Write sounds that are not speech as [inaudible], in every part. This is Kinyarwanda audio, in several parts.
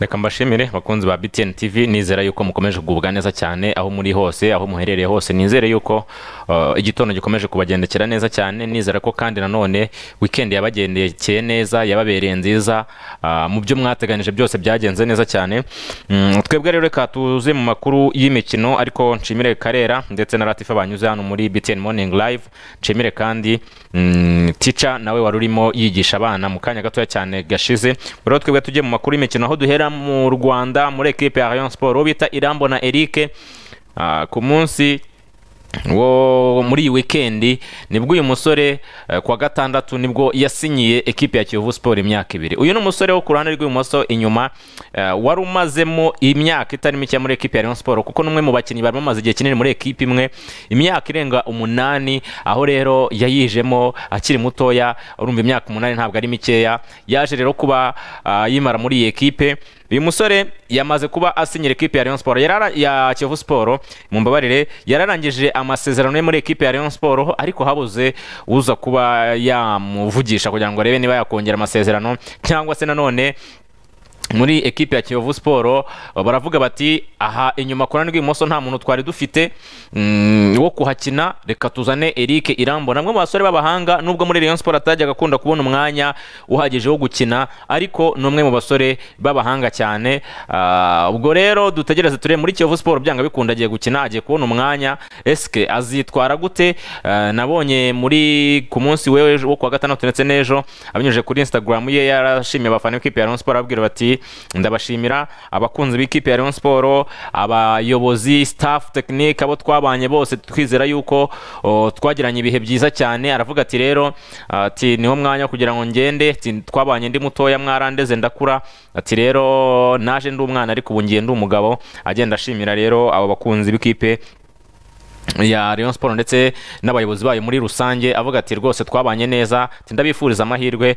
reka mbashimire bakunzi ba btn tv nizera yuko mukomeje kugubwa neza cyane aho muri hose aho muherereye hose nizere yuko uh, igitondo gikomeje kubagendekera neza cyane nizera ko kandi nanone wikendi yabagendekeye neza yababereye nziza uh, mu byo mwateganyije byose byagenze neza cyane mm, twebwe rero reka tuze mu makuru y'imikino ariko nshimire karera ndetse na ratifa banyuze hano muri btn morning live nshimire kandi mm, tica nawe wari urimo yigisha abana mu kanya gatoya cyane gashize rero twebwe tujye mu makuru y'imikino aho duhera mu rwanda muri ekipe ya rayon siporo uwo bita irambona eric ah, ku munsi wo muri iyi wikendi nibwo uyu musore eh, kwa gatandatu nibwo yasinyiye ekipe ya kiyovu siporo imyaka ibiri uyu ni umusore wo ku ruhande rw'ibumoso inyuma eh, wari umazemo imyaka itari mike muri ekipe ya rayon siporo kuko n'umwe mu bakinnyi bari bamaze igihe kinini muri ekipe imwe imyaka irenga umunani aho rero yayijemo akiri mutoya urumva imyaka umunani ntabwo ari mikeya yaje rero kuba ah, yimara muri iyi ekipe uyu musore yamaze kuba asinyira ekipi ya Rayon Sport ya Kiyovu Sport mumbabarire yararangije amasezerano ye muri ekipi ya Rayon Sport ariko habuze uza kuba yamuvugisha kugira ngo arebe niba yakongera amasezerano cyangwa se nanone muri ekipe ya kiyovu siporo baravuga bati aha inyuma ku ruhande rw'ibumoso nta muntu twari dufite mm, wo kuhakina reka tuzane Eric Irambona amwe mu basore b'abahanga nubwo muri Rayon Sport atajyaga akunda kubona umwanya uhagije wo gukina ariko ni umwe mu basore b'abahanga cyane ah, ubwo rero dutegereze turebe muri Kiyovu Sport byanga bikunda agiye gukina agiye kubona umwanya eske azitwara gute ah, nabonye muri ku munsi wewe wo kuwa gatandatu ndetse n'ejo abinyujije kuri Instagram ye yarashimiye abafana b'ikipe ya Rayon Sport ababwira bati ndabashimira abakunzi b'ikipe ya Rayon Sport abayobozi staff technique abo twabanye bose twize ndizera yuko twagiranye ibihe byiza cyane aravuga ati rero ati niho mwanya kugira ngo ngende twabanye ndi mutoya mwarandeze ndakura ati rero naje ndi umwana ariko ubu ngiye ndi umugabo agenda ashimira rero abo bakunzi b'ikipe ya Rayon Sport ndetse n'abayobozi bayo muri rusange avuga ati rwose twabanye neza ndabifuriza amahirwe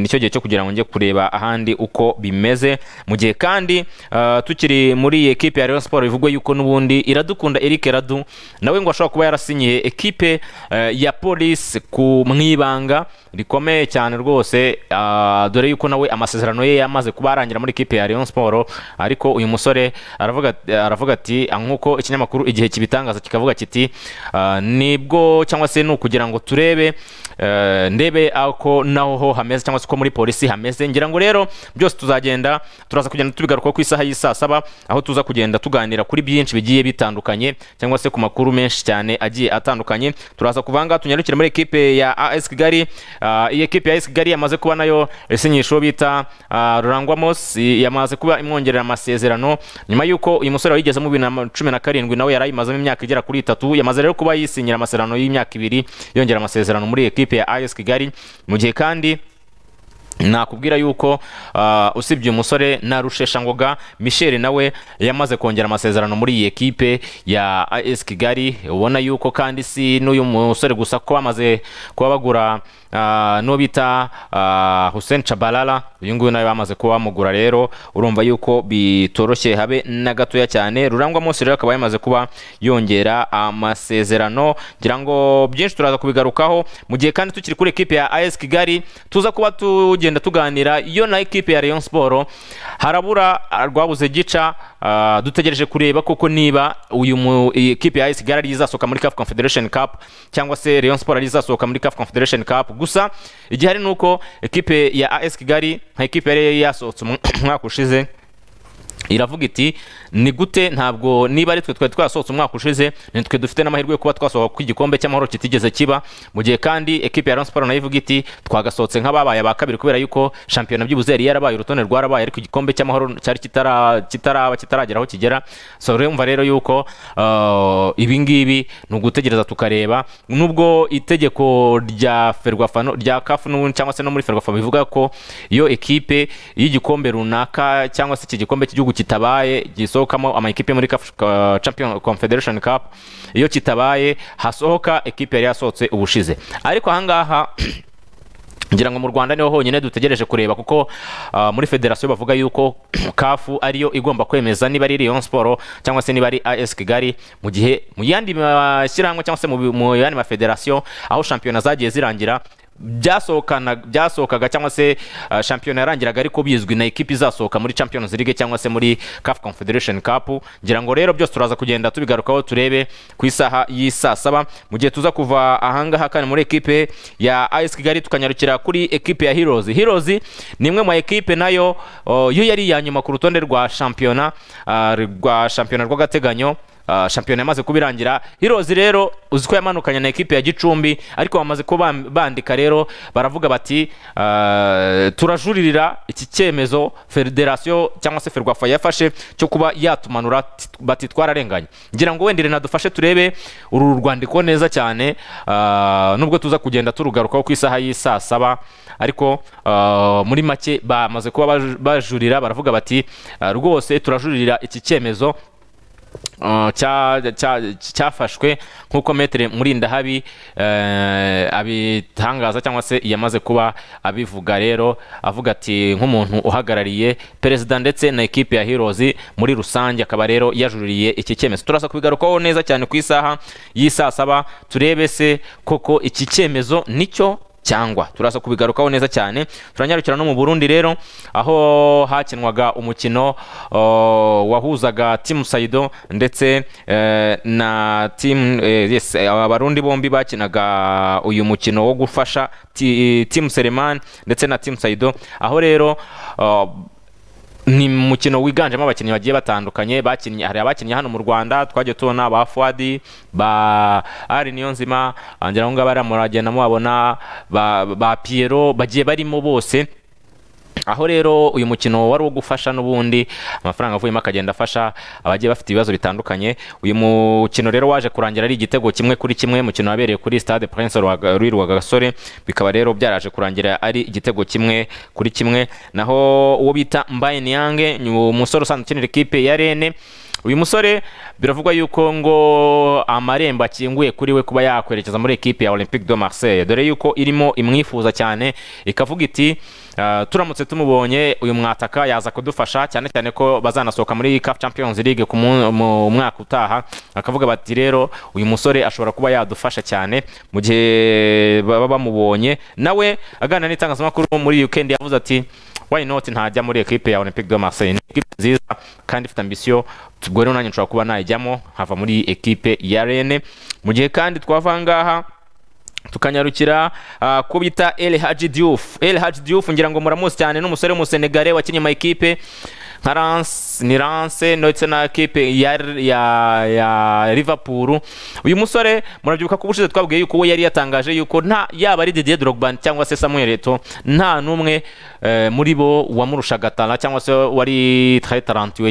nicyo gihe cyo kugira ngo njye kureba ahandi uko bimeze mu gihe kandi uh, tukiri muri ekipe ya Rayon Sport bivugwa yuko n'ubundi iradukunda Eric Radu nawe ngo ashobora kuba yarasinyiye ekipe uh, ya polisi ku mwibanga rikomeye cyane rwose ah, dore yuko nawe amasezerano ye yamaze kuba yarangira muri kipe ya Rayon Sport ariko uyu musore aravuga ati ah, nk'uko ikinyamakuru igihe kibitangaza kikavuga kiti ah, nibwo cyangwa se ni ukugira ngo turebe Eh, ndebe ako naho hameze cyangwa se uko muri polisi hameze ngira ngo rero byose tuzagenda turaza kugenda tubigaruka ku isaha y'i saa aho tuza kugenda tuganira kuri byinshi bigiye bitandukanye cyangwa se ku makuru menshi cyane agiye atandukanye turaza kuvanga tunyarukira muri ekipe ya as kigali eh, iyi ekipe ya as kigali yamaze kuba nayo isinyisho bita eh, rurangwa mosi yamaze kuba imwongerera amasezerano nyuma y'uko uyu musore wayigezemo mu 2017 nawe yari ayimazemo imyaka igera kuri itatu yamaze rero kuba yisinyira amasezerano y'imyaka ibiri yongera amasezerano muri ekipe ikipe ya ayesi kigali mu gihe kandi nakubwira yuko uh, usibye umusore na rusheshangoga michel nawe yamaze kongera amasezerano muri iyi kipe ya as kigali ubona yuko kandi si n'uyu musore gusa ko bamaze kuba bagura Ah, n'uwo bita ah, hussein chabalala uyu nguyu nawe bamaze kuba bamugura rero urumva yuko bitoroshye habe na gatoya cyane rurangwa munsi rero akaba yamaze kuba yongera amasezerano ngira ngo byinshi turaza kubigarukaho mu gihe kandi tukiri kuri ekipe ya as kigali tuza kuba tugenda tuganira iyo na ekipe ya leon siporo harabura rwabuze gica ah, dutegereje kureba koko niba uyu ekipe ya as kigali ari muri caf confederation cup cyangwa se leon siporo ari izasohoka muri caf confederation cup gusa igihari ni uko ekipe ya as kigali nka ekipe yari yasohotse umwaka ushize iravuga iti ni gute ntabwo niba ari twe twari twasohotse umwaka ushize twe dufite n'amahirwe yo kuba twasohoka igikombe cy'amahoro kitigeze kiba mu gihe kandi ekipi ya siporo nayo ivuga iti twagasohotse nk'ababaye aba kabiri kubera yuko shampiyona byibuze yari yarabaye urutonde rwarabaye ariko igikombe cy'amahoro cyari kitaraba kitaragera aho kigera so rero yuko uh, ibingibi ni ugutegereza tukareba nubwo itegeko rya ferwafano rya kafu cyangwa se no muri ferwafano bivuga ko iyo ekipe y'igikombe runaka cyangwa se iki gikombe cy'igihugu kitabaye gisohokamo amakipe muri champion confederation cup iyo kitabaye hasohoka ekipe yari yasohotse ubushize ariko ahangaha [clears throat] ngira ngo mu rwanda niho honyine dutegereje kureba kuko ah, muri federasiyo bavuga yuko kafu [clears throat] ariyo igomba kwemeza niba ari riyo siporo cyangwa se niba ari as kigali mu gihe mu yandi mashyirahamwe cyangwa se mu yandi mafederasiyo aho shampiyona zagiye zirangira byasohokaga cyangwa se uh, shampiyona yarangiraga ariko bizwi na ekipa izasohoka muri champions league cyangwa se muri caf confederation cup ngira ngo rero byose turaza kugenda tubigarukaho turebe ku isaha y'isaa saba mu gihe tuza kuva ahangaha kandi muri ekipe ya as kigali tukanyarukira kuri ekipe ya Hirozi Hirozi. ni imwe mu ekipe nayo uh, yo yari iya nyuma ku rutonde rwa shampiyona uh, rwa shampiyona rw'agateganyo Ah, shampiyona yamaze kubirangira hirozi rero uzi ko yamanukanye na ekipe ya gicumbi ariko bamaze kuba bandika rero baravuga bati ah, turajuririra iki cyemezo federasiyo cyangwa se ferwafa yafashe cyo kuba yatumanura bati twararenganye ngira ngo wenda nadufashe turebe uru rwandiko neza cyane ah, nubwo tuza kugenda turugarukaho ku isaha y'i saba ariko muri make bamaze kuba bajurira baravuga bati rwose turajuririra iki cyemezo cyafashwe nk'uko metere murindahabi eh, abitangaza cyangwa se yamaze kuba abivuga rero avuga ati nk'umuntu uhagarariye perezida ndetse na ekipi ya hirozi muri rusange akaba rero yajuririye iki cyemezo turasa kubigarukaho neza cyane ku isaha y'i saba turebe se koko iki cyemezo nicyo cyangwa turaza kubigarukaho neza cyane turanyarukira no mu burundi rero aho hakinwaga umukino wahuzaga timu sayido ndetse e, na timu e, abarundi bombi bakinaga uyu mukino wo gufasha timu seremani ndetse na timu sayido aho rero ni mukino wiganjemo abakinnyi bagiye batandukanye bakinnye hari abakinnyi hano mu rwanda twagiye tubona ba fuwadi ba ari niyo nzima ngira ngo ngabo mubabona ba piyero bagiye barimo bose aho rero uyu mukino wari uwo gufasha n'ubundi amafaranga avuyemo akagenda afasha abagiye bafite ibibazo bitandukanye uyu mukino rero waje kurangira ari igitego kimwe kuri kimwe mukino wabereye kuri stade prince rwirwaga gasore bikaba rero byaraje kurangira ari igitego kimwe kuri kimwe naho uwo bita mbaye yange ni umusore usanzwe ukinira ikipe ya rene uyu musore biravugwa yuko ngo amarembo akinguye kuri we kuba yakwerekeza muri ekipe ya olympique de marseille dore yuko irimo imwifuza cyane ikavuga iti Ah, turamutse tumubonye uyu mwataka yaza kudufasha cyane cyane ko bazanasohoka muri Cup Champions League mu mwaka utaha akavuga bati rero uyu musore ashobora kuba yadufasha cyane mu gihe baba bamubonye nawe aganira n'itangazamakuru muri weekend yavuze ati why not ntajya muri equipe ya Olympique de Marseille ni equipe nziza kandi ifite ambisiyo ubwo rero nanjye nshobora kuba najyamo nkava muri ekipe ya Rennes mu gihe kandi twava ngaha tukanyarukira ah, ko bita el haji diouf el ngira ngo muramuzi cyane n'umusore w'umusenegare wakinnye ama ekipe nka ranse ni ranse ndetse na ekipe ya ya Liverpool uyu musore murabyibuka ko ubushize twabwiye yuko we yari yatangaje yuko nta yaba ari Didier Drogba cyangwa se Samuel Eto'o nta n'umwe eh, muri bo wamurushaga talent cyangwa se wari très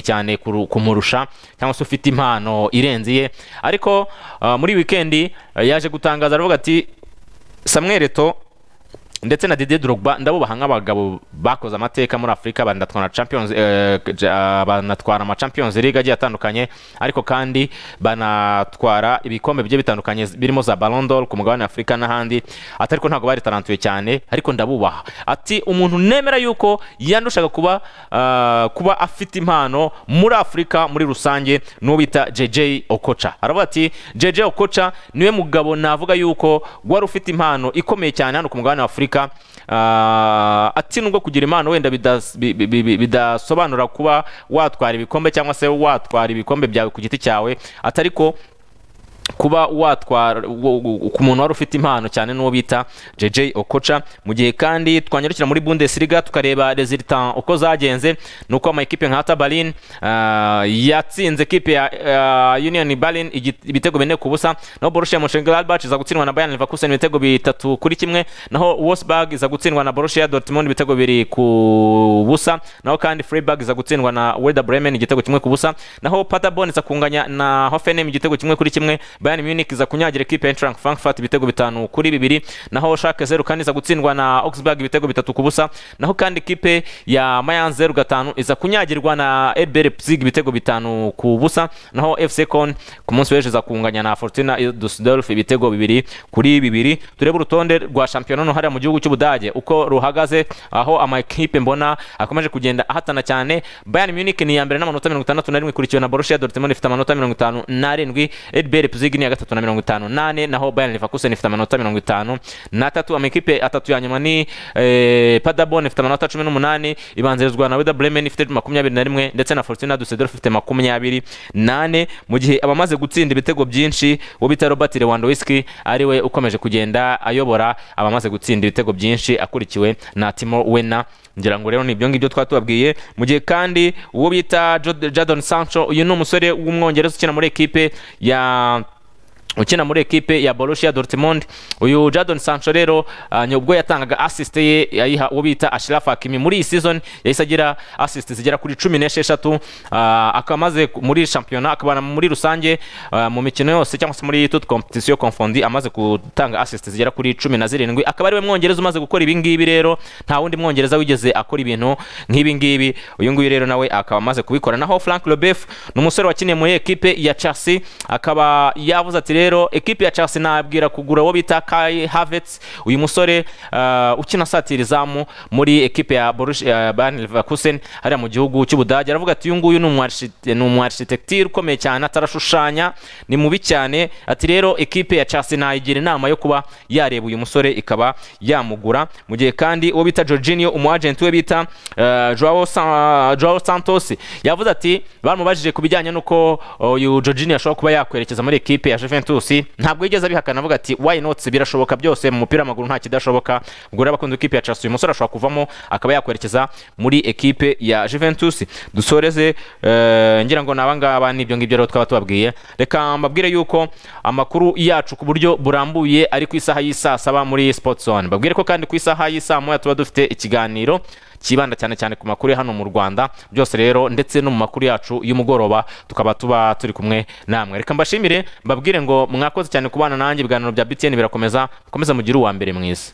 cyane kumurusha cyangwa se ufite impano irenze ye ariko ah, muri wikendi eh, yaje gutangaza aravuga ati samweri to ndetse na Didier Drogba ndabo bahanga abagabo bakoze amateka muri Afurika banatwara Champions eh, banatwara ama Champions League agiye atandukanye ariko kandi banatwara ibikombe bye bitandukanye birimo za Ballon d'Or ku mugabane Afrika n'ahandi atari ko ntago bari tarantuye cyane ariko ndabubaha ati umuntu nemera yuko yandushaga kuba uh, kuba afite impano muri Afrika muri rusange n'uwo bita JJ Okocha aravuga ati JJ Okocha niwe mugabo navuga yuko wari ufite impano ikomeye cyane hano ku mugabane wa Afrika kwandika ah, ati kugira impano wenda bidasobanura kuba watwara ibikombe cyangwa se watwara ibikombe byawe ku giti cyawe atari ko kuba watwara ku muntu wari ufite impano cyane n'uwo bita JJ Okocha mu gihe kandi twanyarukira muri Bundesliga tukareba resultant uko zagenze nuko ama ekipe nka Hertha uh, yatsinze kipe ya uh, Union Berlin ibitego bine ku busa naho Borussia Mönchengladbach iza gutsindwa na Bayern Leverkusen ibitego bitatu kuri kimwe naho Wolfsburg iza gutsindwa na ya Dortmund ibitego biri ku busa naho kandi Freiburg iza gutsindwa na Werder Bremen igitego kimwe ku busa naho Paderborn iza kunganya na Hoffenheim igitego kimwe kuri kimwe Bayern Munich iza kunyagira equipe Eintracht Frankfurt ibitego bitanu kuri bibiri naho Schalke 0 kandi iza gutsindwa na Augsburg ibitego bitatu ku busa naho kandi equipe ya Mayence 0 gatanu iza kunyagirwa na RB Leipzig ibitego bitanu ku busa naho FC Köln ku munsi w'ejo iza kunganya na Fortuna Düsseldorf ibitego bibiri kuri bibiri turebe urutonde rwa shampiyona no hariya mu gihugu cy'Ubudage uko ruhagaze aho amakipe mbona akomeje kugenda ahatana cyane Bayern Munich ni ya mbere n'amanota 61 ikurikiwe na Borussia Dortmund ifite amanota 57 RB Leipzig Leipzig ni ya gatatu na mirongo itanu nane naho Bayern Leverkusen ifite amanota mirongo itanu n'atatu amakipe atatu ya nyuma ni eh, Paderborn ifite amanota cumi n'umunani ibanzirizwa na Werder Bremen ifite makumyabiri na rimwe ndetse na Fortuna Dusseldorf ifite makumyabiri nane mu gihe abamaze gutsinda ibitego byinshi wo bita Robert Lewandowski we ukomeje kugenda ayobora abamaze gutsinda ibitego byinshi akurikiwe na Timo Werner ngira ngo rero nibyo ngibyo twaba tubabwiye mu gihe kandi uwo bita Jadon Sancho uyu ni umusore w'umwongereza ukina muri ekipe ya ukina muri ekipe ya Borussia Dortmund uyu Jadon Sancho rero ubwo ah, yatangaga assist ye yayiha uwo bita Ashraf Hakimi muri iyi season yahise agira assist zigera kuri cumi n'esheshatu ah, akamaze muri shampiyona akabana muri rusange ah, mu mikino yose cyangwa se muri toute competition confondi amaze gutanga assist zigera kuri cumi na zirindwi akaba ariwe mwongereza umaze gukora ibi rero nta wundi mwongereza wigeze akora ibintu nk'ibi ngibi uyu nguyu rero nawe akaba amaze kubikora naho Frank Leboeuf ni umusore wakiniye muri ekipe ya Chelsea akaba yavuze ati rero ekipi ya Chelsea nabwira kugura uwo bita Kai Havertz uyu musore uh, ukina satirizamu muri ekipi ya Borussia Leverkusen hariya mu gihugu cy'Ubudage aravuga ati uyu nguyu ni umwarikitekitire ukomeye cyane atarashushanya ni mubi cyane ati rero ekipe ya Chelsea nayigira inama yo kuba yareba uyu musore ikaba yamugura mu gihe kandi uwo bita Jorginho umwagenti we bita uh, uh, Joao Santos yavuze ati bamubajije ku bijyanye n'uko uyu Jorginho ashobora kuba yakwerekeza muri ekipe ya Juventus Juventus ntabwo yigeze abihakana avuga ati why not birashoboka byose mu mupira w'amaguru nta kidashoboka ubwo rero abakunze ikipe ya Chelsea uyu musore ashobora kuvamo akaba yakwerekeza muri ekipe ya Juventus dusoreze eh, ngira ngo naba ngaba nibyo ngibyo rero twaba tubabwiye reka mbabwire yuko amakuru yacu ku buryo burambuye ari ku isaha y'isaa saba muri Sport Zone mbabwire ko kandi ku isaha y'isaa moya tuba dufite ikiganiro kibanda cyane cyane ku makuru hano mu Rwanda byose rero ndetse no mu makuru yacu y'umugoroba tukaba tuba turi kumwe namwe reka mbashimire mbabwire ngo mwakoze cyane kubana nanjye ibiganiro bya BTN birakomeza mukomeze mugire uwa mbere mwiza